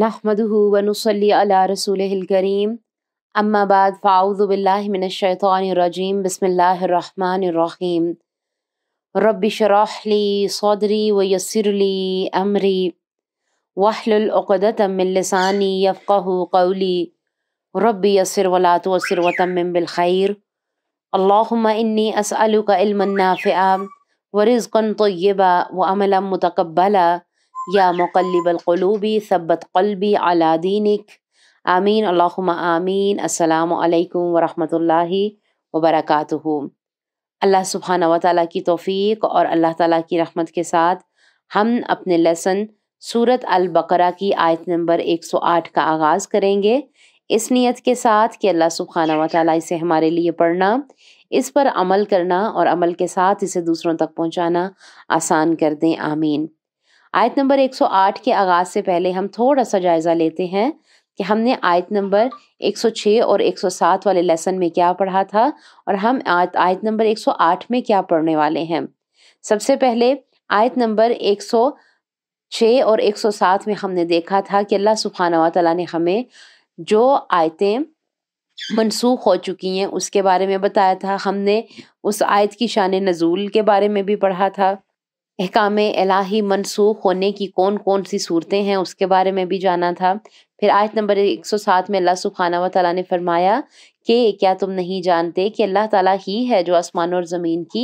نحمده ونصلي على رسوله الكريم أما بعد فأعوذ بالله من الشيطان الرجيم بسم الله الرحمن الرحيم رب شرح لي صدري ويسر لي أمري واحلل عقدة من لساني يفقه قولي ربي يسر ولا توسر وتمم بالخير اللهم إني أسألك علما نافعا ورزقا طيبا وعملا متقبلا या मकलबलूबी सब्बत क़लबी अला दीनिक आमीन अल्लाहुम्मा आमीन अस्सलाम वालेकुम वरहमतुल्लाहि अल्लाह सुबहाना व ताली की तोफ़ी और अल्लाह ताला की रहमत के साथ हम अपने लेसन सूरत अल बकरा की आयत नंबर 108 का आगाज़ करेंगे इस नियत के साथ कि अल्लाह सुबहाना व इसे हमारे लिए पढ़ना इस पर अमल करना और अमल के साथ इसे दूसरों तक पहुँचाना आसान कर दें आमीन आयत नंबर 108 के आगाज से पहले हम थोड़ा सा जायज़ा लेते हैं कि हमने आयत नंबर 106 और 107 वाले लेसन में क्या पढ़ा था और हम आयत आयत नंबर 108 में क्या पढ़ने वाले हैं सबसे पहले आयत नंबर 106 और 107 में हमने देखा था कि अल्लाह सुबहाना तला ने हमें जो आयतें मनसूख हो चुकी हैं उसके बारे में बताया था हमने उस आयत की शान नज़ूल के बारे में भी पढ़ा था अहकाम इलाही मनसूख होने की कौन कौन सी सूरतें हैं उसके बारे में भी जाना था फिर आयत नंबर 107 में अल्लाह सुखाना व ताला ने फरमाया कि क्या तुम नहीं जानते कि अल्लाह ताला ही है जो आसमान और ज़मीन की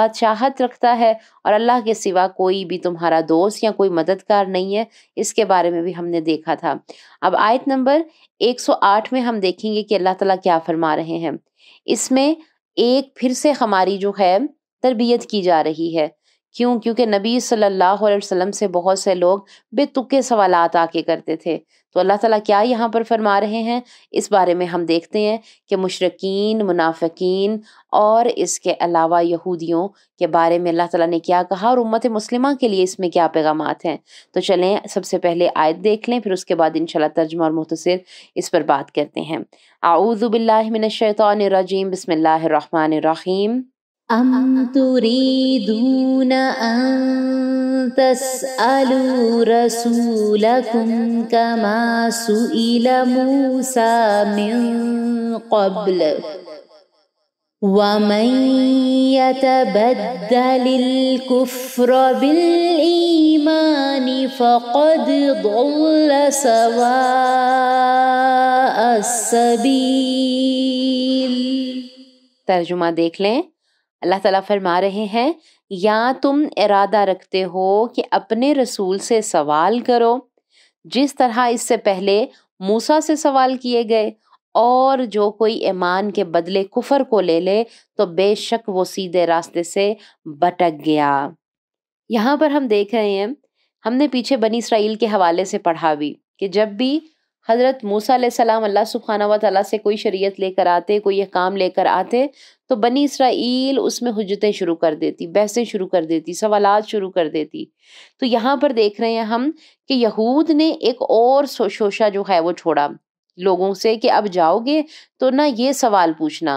बादशाहत रखता है और अल्लाह के सिवा कोई भी तुम्हारा दोस्त या कोई मददगार नहीं है इसके बारे में भी हमने देखा था अब आयत नंबर 108 में हम देखेंगे कि अल्लाह ताला क्या फरमा रहे हैं इसमें एक फिर से हमारी जो है तरबियत की जा रही है क्यों क्योंकि नबी सल्लल्लाहु अलैहि वसल्लम से बहुत से लोग बेतुके सवाल आके करते थे तो अल्लाह ताला क्या यहाँ पर फरमा रहे हैं इस बारे में हम देखते हैं कि मुशरकिन मुनाफिकीन और इसके अलावा यहूदियों के बारे में अल्लाह ताला ने क्या कहा और उम्मत मुस्लिमा के लिए इसमें क्या पैगाम हैं तो चलें सबसे पहले आयत देख लें फिर उसके बाद इन तर्जमा और मुतसर इस पर बात करते हैं आऊज़ुबिल्लिमिनशैतरजीम बसमिल्लर أم تريدون أن تسألوا رسولكم كما سئل موسى من قبل ومن يتبدل الكفر بالإيمان فقد ضل سواء السبيل ترجمة دیکھ لیں अल्लाह ताला फरमा रहे हैं या तुम इरादा रखते हो कि अपने रसूल से सवाल करो जिस तरह इससे पहले मूसा से सवाल किए गए और जो कोई ईमान के बदले कुफर को ले ले तो बेशक वो सीधे रास्ते से भटक गया यहाँ पर हम देख रहे हैं हमने पीछे बनी इसराइल के हवाले से पढ़ा भी कि जब भी हज़रत मूसा सलाम अल्लाह सुबहाना वाली से कोई शरीयत लेकर आते कोई यह काम लेकर आते तो बनी इसराइल उसमें हजतें शुरू कर देती बहसें शुरू कर देती सवाल शुरू कर देती तो यहाँ पर देख रहे हैं हम कि यहूद ने एक और शोशा जो है वो छोड़ा लोगों से कि अब जाओगे तो ना ये सवाल पूछना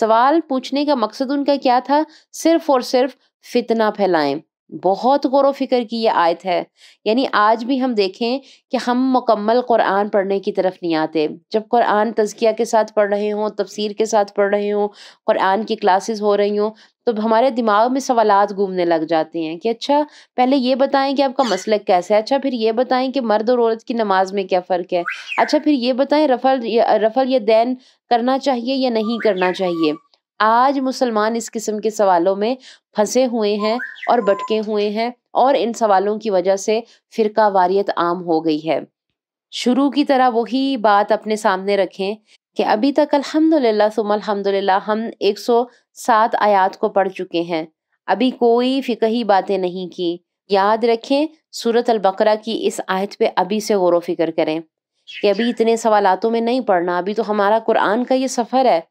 सवाल पूछने का मकसद उनका क्या था सिर्फ और सिर्फ फितना फैलाएं बहुत गौर फिक्र की ये आयत है यानी आज भी हम देखें कि हम मुकम्मल कुरान पढ़ने की तरफ नहीं आते जब कुरान तजकिया के साथ पढ़ रहे हों तफसीर के साथ पढ़ रहे हों कुरान की क्लासेस हो रही हों तो हमारे दिमाग में सवालात घूमने लग जाते हैं कि अच्छा पहले ये बताएं कि आपका मसलक कैसा है अच्छा फिर ये बताएं कि मर्द और औरत की नमाज में क्या फ़र्क है अच्छा फिर ये बताएं रफल रफल या दैन करना चाहिए या नहीं करना चाहिए आज मुसलमान इस किस्म के सवालों में फंसे हुए हैं और भटके हुए हैं और इन सवालों की वजह से फ़िरका वारियत आम हो गई है शुरू की तरह वही बात अपने सामने रखें कि अभी तक अल्हम्दुलिल्लाह सुम अल्हम्दुलिल्लाह हम 107 आयात को पढ़ चुके हैं अभी कोई फ़िकही बातें नहीं की याद रखें सूरत अल बकरा की इस आयत पे अभी से गौर व फिक्र करें कि अभी इतने सवालातों में नहीं पढ़ना अभी तो हमारा कुरान का ये सफ़र है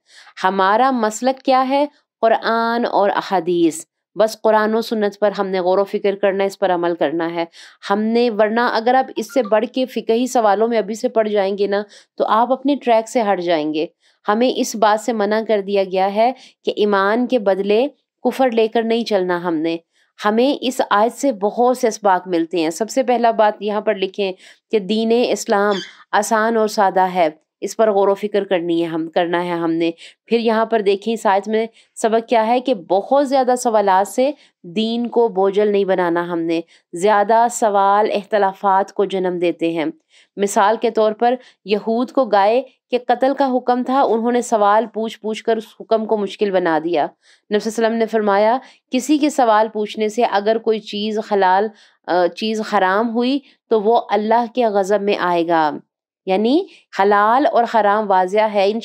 हमारा मसलक क्या है कुरान और अहदीस बस कुरान और सुन्नत पर हमने गौर फिक्र करना इस पर अमल करना है हमने वरना अगर आप इससे बढ़ के फ़िकही सवालों में अभी से पढ़ जाएंगे ना तो आप अपने ट्रैक से हट जाएंगे हमें इस बात से मना कर दिया गया है कि ईमान के बदले कुफर लेकर नहीं चलना हमने हमें इस आयत से बहुत से इसबाक मिलते हैं सबसे पहला बात यहाँ पर लिखें कि दीन इस्लाम आसान और सादा है इस पर गौर फिक्र करनी है हम करना है हमने फिर यहाँ पर देखें साथ में सबक क्या है कि बहुत ज़्यादा सवाल से दीन को बोझल नहीं बनाना हमने ज़्यादा सवाल अख्तलाफात को जन्म देते हैं मिसाल के तौर पर यहूद को गाय के कत्ल का हुक्म था उन्होंने सवाल पूछ पूछ कर उस हुक्म को मुश्किल बना दिया नबसम ने फरमाया किसी के सवाल पूछने से अगर कोई चीज़ हलाल चीज़ हराम हुई तो वो अल्लाह के गज़ब में आएगा यानी हलाल और हराम वाजिया है इन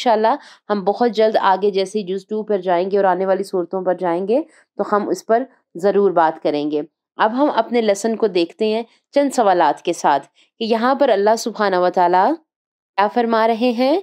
हम बहुत जल्द आगे जैसे जूस टू पर जाएंगे और आने वाली सूरतों पर जाएंगे तो हम इस पर ज़रूर बात करेंगे अब हम अपने लेसन को देखते हैं चंद सवालात के साथ कि यहाँ पर अल्लाह सुबहाना वाली क्या फरमा रहे हैं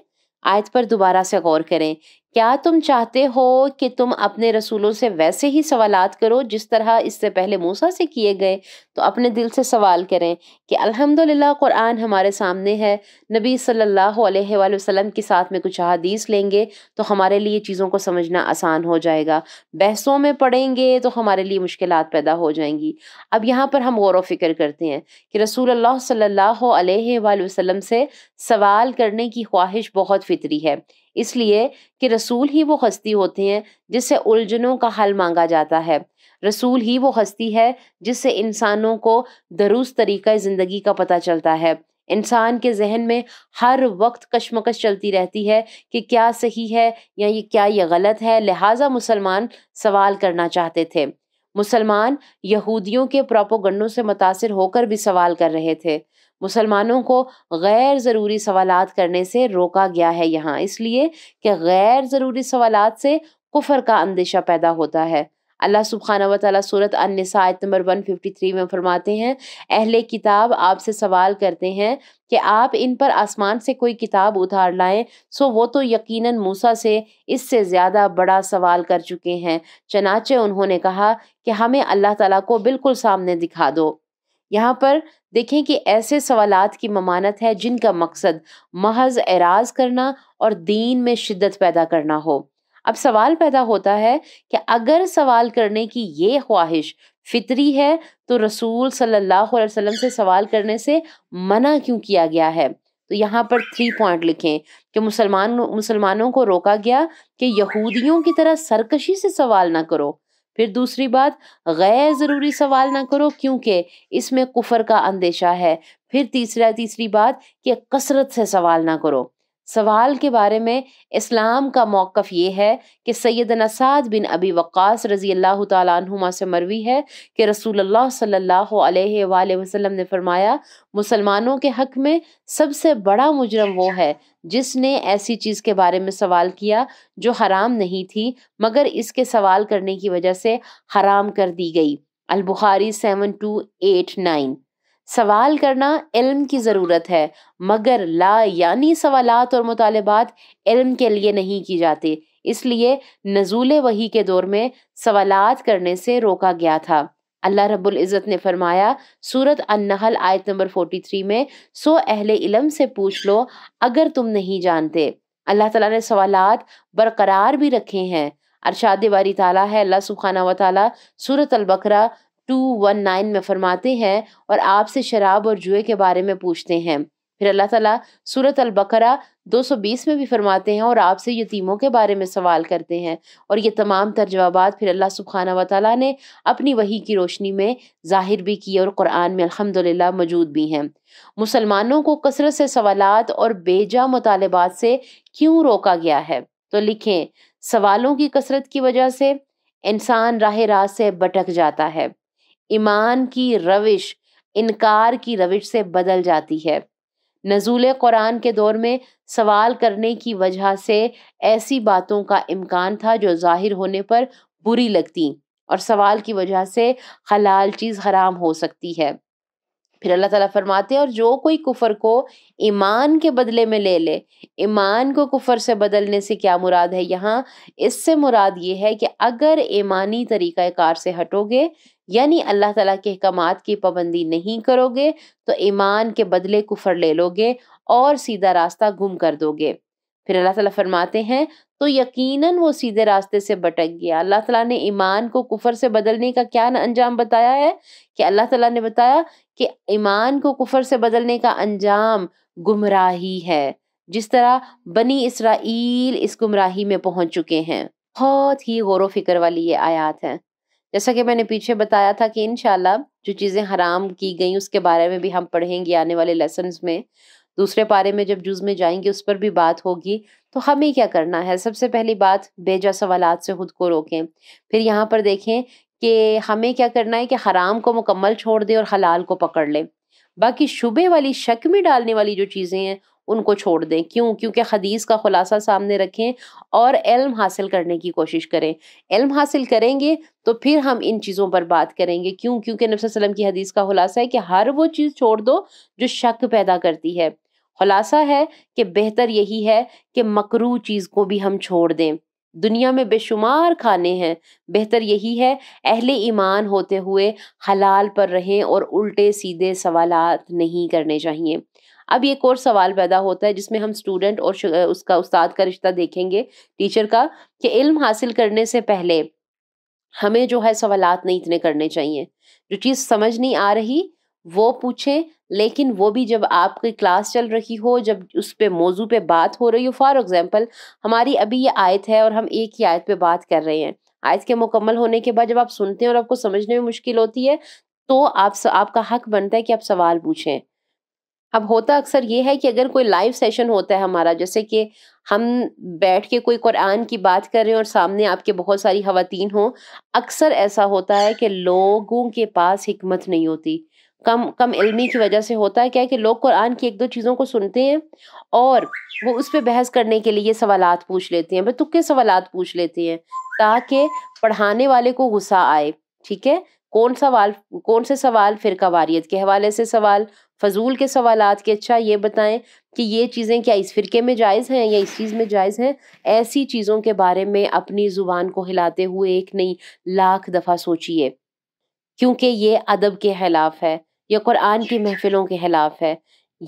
आयत पर दोबारा से गौर करें क्या तुम चाहते हो कि तुम अपने रसूलों से वैसे ही सवालात करो जिस तरह इससे पहले मूसा से किए गए तो अपने दिल से सवाल करें कि अल्हम्दुलिल्लाह कुरान हमारे सामने है नबी सल्लल्लाहु अलैहि वसल्लम के साथ में कुछ अदीस लेंगे तो हमारे लिए चीज़ों को समझना आसान हो जाएगा बहसों में पढ़ेंगे तो हमारे लिए मुश्किल पैदा हो जाएंगी अब यहाँ पर हम गौर व करते हैं कि रसूल सल्लल्लाहु अलैहि वसल्लम से सवाल करने की ख्वाहिश बहुत फितरी है इसलिए कि रसूल ही वो हस्ती होते हैं जिससे उलझनों का हल मांगा जाता है रसूल ही वो हस्ती है जिससे इंसानों को दरुस्त तरीका ज़िंदगी का पता चलता है इंसान के जहन में हर वक्त कशमकश चलती रहती है कि क्या सही है या ये क्या ये गलत है लिहाजा मुसलमान सवाल करना चाहते थे मुसलमान यहूदियों के प्रोपोगंडों से मुतासर होकर भी सवाल कर रहे थे मुसलमानों को गैर ज़रूरी सवाल करने से रोका गया है यहाँ इसलिए कि गैर ज़रूरी सवाल से कुफर का अंदेशा पैदा होता है अल्लाह सुबहाना वाली सूरत अनसायत नंबर 153 में फरमाते हैं अहले किताब आपसे सवाल करते हैं कि आप इन पर आसमान से कोई किताब उतार लाएं सो वो तो यकीनन मूसा से इससे ज़्यादा बड़ा सवाल कर चुके हैं चनाचे उन्होंने कहा कि हमें अल्लाह ताला को बिल्कुल सामने दिखा दो यहाँ पर देखें कि ऐसे सवालात की ममानत है जिनका मकसद महज एराज करना और दीन में शिद्दत पैदा करना हो अब सवाल पैदा होता है कि अगर सवाल करने की ये ख्वाहिश फितरी है तो रसूल सल्लल्लाहु अलैहि वसल्लम से सवाल करने से मना क्यों किया गया है तो यहाँ पर थ्री पॉइंट लिखें कि मुसलमान मुसलमानों को रोका गया कि यहूदियों की तरह सरकशी से सवाल ना करो फिर दूसरी बात गैर ज़रूरी सवाल ना करो क्योंकि इसमें कुफर का अंदेशा है फिर तीसरा तीसरी बात कि कसरत से सवाल ना करो सवाल के बारे में इस्लाम का मौक़ ये है कि सैद नसाद बिन अबी वक़ास रज़ी अल्लाह तुमा से मरवी है कि रसूल सल्ला वसम ने फरमाया मुसलमानों के हक में सबसे बड़ा मुजरम वो है जिसने ऐसी चीज़ के बारे में सवाल किया जो हराम नहीं थी मगर इसके सवाल करने की वजह से हराम कर दी गई अलबुखारी सेवन टू एट नाइन सवाल करना इल्म की ज़रूरत है मगर ला यानी सवालात और मुतालबात इल्म के लिए नहीं की जाती इसलिए नजूल वही के दौर में सवालात करने से रोका गया था अल्लाह रब्बुल इज़्ज़त ने फरमाया सूरत अन्नहल आयत नंबर 43 में सो अहले इलम से पूछ लो अगर तुम नहीं जानते अल्लाह ताला ने सवालात बरकरार भी रखे हैं अरशाद बारी ताला है अल्लाह सुखाना वाली सूरत अलबकरा टू वन नाइन में फरमाते हैं और आपसे शराब और जुए के बारे में पूछते हैं फिर अल्लाह ताला सूरत अल बकरा 220 में भी फरमाते हैं और आपसे यतीमों के बारे में सवाल करते हैं और ये तमाम तर फिर अल्लाह सुबहाना व ताली ने अपनी वही की रोशनी में जाहिर भी किए और कुरान में अल्हम्दुलिल्लाह मौजूद भी हैं मुसलमानों को कसरत से सवालत और बेजा मुतालबात से क्यों रोका गया है तो लिखें सवालों की कसरत की वजह से इंसान राह राह से भटक जाता है ईमान की रविश इनकार की रविश से बदल जाती है नजूल कुरान के दौर में सवाल करने की वजह से ऐसी बातों का इम्कान था जो जाहिर होने पर बुरी लगती और सवाल की वजह से हलाल चीज़ हराम हो सकती है फिर अल्लाह ताला फरमाते हैं और जो कोई कुफर को ईमान के बदले में ले ले ईमान को कुफर से बदलने से क्या मुराद है यहाँ इससे मुराद ये है कि अगर ईमानी तरीक़ार से हटोगे यानी अल्लाह ताला के अहकाम की पाबंदी नहीं करोगे तो ईमान के बदले कुफर ले लोगे और सीधा रास्ता गुम कर दोगे फिर अल्लाह ताला फरमाते हैं तो यकीनन वो सीधे रास्ते से भटक गया अल्लाह ताला ने ईमान को कुफर से बदलने का क्या अंजाम बताया है कि अल्लाह ताला ने बताया कि ईमान को कुफर से बदलने का अंजाम गुमराही है जिस तरह बनी इसराइल इस गुमराही में पहुंच चुके हैं बहुत ही गौर फिक्र वाली ये आयात है जैसा कि मैंने पीछे बताया था कि इन जो चीज़ें हराम की गई उसके बारे में भी हम पढ़ेंगे आने वाले लेसन में दूसरे पारे में जब जुज में जाएंगे उस पर भी बात होगी तो हमें क्या करना है सबसे पहली बात बेजा सवाल से खुद को रोकें फिर यहाँ पर देखें कि हमें क्या करना है कि हराम को मुकम्मल छोड़ दें और हलाल को पकड़ लें बाकी शुबे वाली शक में डालने वाली जो चीज़ें हैं उनको छोड़ दें क्यों क्योंकि हदीस का ख़ुलासा सामने रखें और इल्म हासिल करने की कोशिश करें इल्म हासिल करेंगे तो फिर हम इन चीज़ों पर बात करेंगे क्यों क्योंकि नब्सम की हदीस का खुलासा है कि हर वो चीज़ छोड़ दो जो शक पैदा करती है खुलासा है कि बेहतर यही है कि मकरू चीज़ को भी हम छोड़ दें दुनिया में बेशुमार खाने हैं बेहतर यही है अहले ईमान होते हुए हलाल पर रहें और उल्टे सीधे सवालात नहीं करने चाहिए अब एक और सवाल पैदा होता है जिसमें हम स्टूडेंट और उसका उस्ताद का रिश्ता देखेंगे टीचर का कि इल्म हासिल करने से पहले हमें जो है सवालत नहीं इतने करने चाहिए जो चीज़ समझ नहीं आ रही वो पूछें लेकिन वो भी जब आपकी क्लास चल रही हो जब उस पर मौजू पे बात हो रही हो फॉर एग्ज़ाम्पल हमारी अभी ये आयत है और हम एक ही आयत पे बात कर रहे हैं आयत के मुकम्मल होने के बाद जब आप सुनते हैं और आपको समझने में मुश्किल होती है तो आप आपका हक बनता है कि आप सवाल पूछें अब होता अक्सर ये है कि अगर कोई लाइव सेशन होता है हमारा जैसे कि हम बैठ के कोई कुरान की बात कर रहे हैं और सामने आपके बहुत सारी खातन हों अक्सर ऐसा होता है कि लोगों के पास हमत नहीं होती कम कम इलमी की वजह से होता है क्या कि लोग कुरान की एक दो चीज़ों को सुनते हैं और वो उस पर बहस करने के लिए सवाल पूछ लेते हैं तुक्के सवाल पूछ लेते हैं ताकि पढ़ाने वाले को गुस्सा आए ठीक है कौन सवाल कौन से सवाल फिर कवारीत के हवाले से सवाल फजूल के सवाल के अच्छा ये बताएं कि ये चीज़ें क्या इस फ़िरके में जायज़ हैं या इस चीज़ में जायज़ हैं ऐसी चीज़ों के बारे में अपनी ज़ुबान को हिलाते हुए एक नई लाख दफ़ा सोचिए क्योंकि ये अदब के खिलाफ है या कुरान की महफ़िलों के खिलाफ है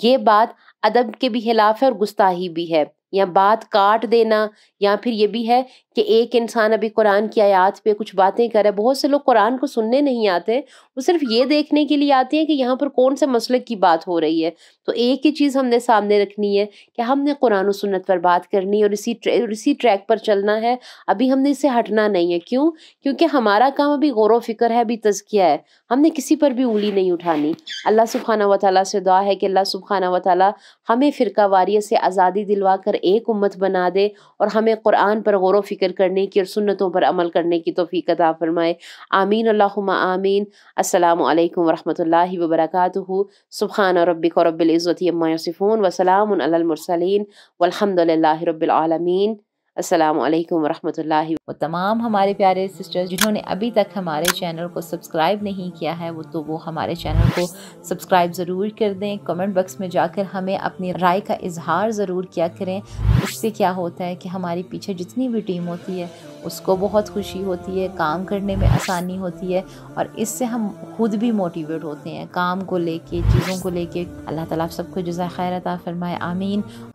ये बात अदब के भी खिलाफ है और गुस्ताही भी है या बात काट देना या फिर ये भी है कि एक इंसान अभी कुरान की आयात पे कुछ बातें कर रहा है बहुत से लोग कुरान को सुनने नहीं आते वो सिर्फ ये देखने के लिए आते हैं कि यहाँ पर कौन से मसले की बात हो रही है तो एक ही चीज़ हमने सामने रखनी है कि हमने कुरान और सुन्नत पर बात करनी है और इसी ट्रे, इसी ट्रैक पर चलना है अभी हमने इसे हटना नहीं है क्यों क्योंकि हमारा काम अभी गौर फिक्र है अभी तजकिया है हमने किसी पर भी उंगली नहीं उठानी अल्लाह सुबहाना व ताली से दुआ है कि अल्लाह सुबहाना व ताली हमें फ़िरका वारियत से आज़ादी दिलवा कर एक उम्मत बना दे और हमें कुरान पर गौर फिक्र करने की और सुन्नतों पर अमल करने की तोफ़ी अदा फरमाए आमीन अल्लाहुम्मा आमीन अस्सलाम वालेकुम वरहमतुल्लाहि वबरकातुहू सुबहान रब्बिक रब्बिल इज़्ज़ति अम्मा यसिफून व सलाम अलल मुरसलीन वल्हम्दुलिल्लाहि रब्बिल आलमीन अस्सलाम वालेकुम रहमतुल्लाहि तमाम हमारे प्यारे सिस्टर्स जिन्होंने अभी तक हमारे चैनल को सब्सक्राइब नहीं किया है वो तो वो हमारे चैनल को सब्सक्राइब ज़रूर कर दें कमेंट बॉक्स में जाकर हमें अपनी राय का इजहार ज़रूर किया करें उससे क्या होता है कि हमारे पीछे जितनी भी टीम होती है उसको बहुत खुशी होती है काम करने में आसानी होती है और इससे हम खुद भी मोटिवेट होते हैं काम को लेके चीज़ों को लेके अल्लाह ताला सबको जजा खैर अता फरमाए आमीन